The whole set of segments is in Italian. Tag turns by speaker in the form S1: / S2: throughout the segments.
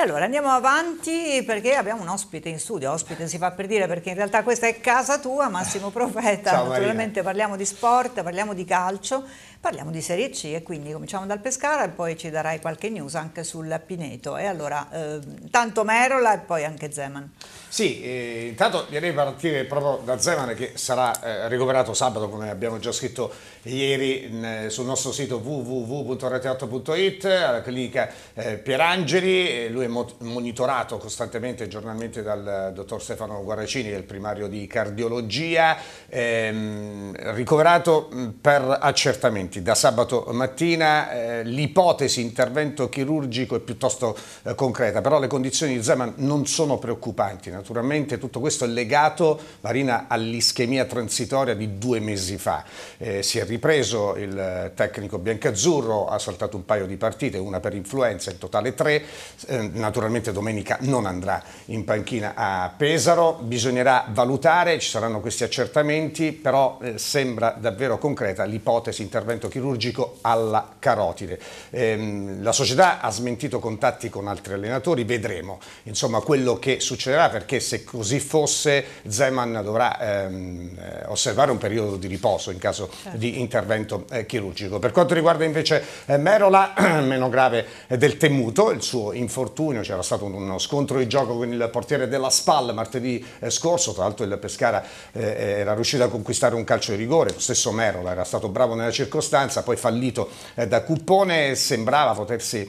S1: allora andiamo avanti perché abbiamo un ospite in studio, ospite si fa per dire perché in realtà questa è casa tua, Massimo Profeta, Ciao, naturalmente Marina. parliamo di sport, parliamo di calcio, parliamo di Serie C e quindi cominciamo dal Pescara e poi ci darai qualche news anche sul Pineto e allora eh, tanto Merola e poi anche Zeman.
S2: Sì, eh, intanto direi partire proprio da Zeman che sarà eh, recuperato sabato come abbiamo già scritto ieri in, sul nostro sito www.reteatto.it alla clinica eh, Pierangeli, lui è mo monitorato costantemente giornalmente dal eh, dottor Stefano Guaracini del primario di cardiologia, ehm, ricoverato mm, per accertamenti da sabato mattina, eh, l'ipotesi intervento chirurgico è piuttosto eh, concreta, però le condizioni di Zeman non sono preoccupanti Naturalmente tutto questo è legato, Marina, all'ischemia transitoria di due mesi fa. Eh, si è ripreso il tecnico biancazzurro, ha saltato un paio di partite, una per influenza, in totale tre. Eh, naturalmente domenica non andrà in panchina a Pesaro, bisognerà valutare, ci saranno questi accertamenti, però eh, sembra davvero concreta l'ipotesi intervento chirurgico alla carotide. Ehm, la società ha smentito contatti con altri allenatori, vedremo insomma quello che succederà perché perché se così fosse Zeman dovrà ehm, eh, osservare un periodo di riposo in caso certo. di intervento eh, chirurgico. Per quanto riguarda invece eh, Merola, meno grave eh, del temuto, il suo infortunio, c'era stato uno scontro di gioco con il portiere della SPAL martedì eh, scorso, tra l'altro il Pescara era riuscito a conquistare un calcio di rigore, lo stesso Merola era stato bravo nella circostanza, poi fallito da Cuppone, sembrava potersi,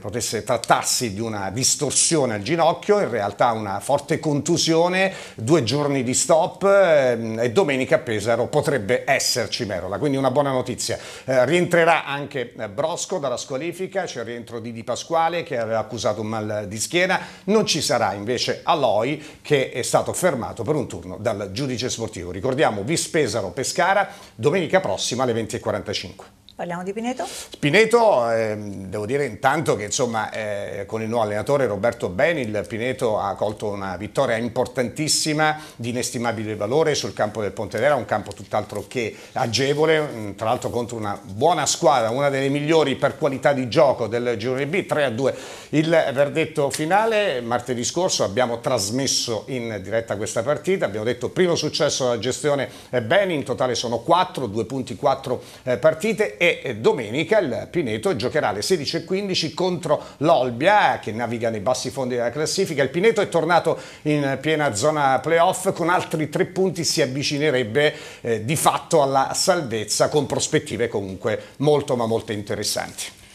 S2: potesse trattarsi di una distorsione al ginocchio, in realtà una forte forte contusione, due giorni di stop ehm, e domenica Pesaro potrebbe esserci Merola, quindi una buona notizia. Eh, rientrerà anche eh, Brosco dalla squalifica, c'è il rientro di Di Pasquale che aveva accusato un mal di schiena, non ci sarà invece Aloy che è stato fermato per un turno dal giudice sportivo. Ricordiamo Vispesaro Pescara domenica prossima alle 20.45.
S1: Parliamo di Pineto?
S2: Pineto, eh, devo dire intanto che insomma, eh, con il nuovo allenatore Roberto Beni il Pineto ha colto una vittoria importantissima di inestimabile valore sul campo del Pontedera, un campo tutt'altro che agevole, mm, tra l'altro contro una buona squadra, una delle migliori per qualità di gioco del girone B, 3 a 2 il verdetto finale. Martedì scorso abbiamo trasmesso in diretta questa partita, abbiamo detto primo successo della gestione Beni, in totale sono 4, 2 punti, 4 eh, partite e eh, domenica il Pineto giocherà alle 16.15 contro l'Olbia che naviga nei bassi fondi della classifica. Il Pineto è tornato in piena zona playoff, con altri tre punti si avvicinerebbe eh, di fatto alla salvezza con prospettive comunque molto ma molto interessanti.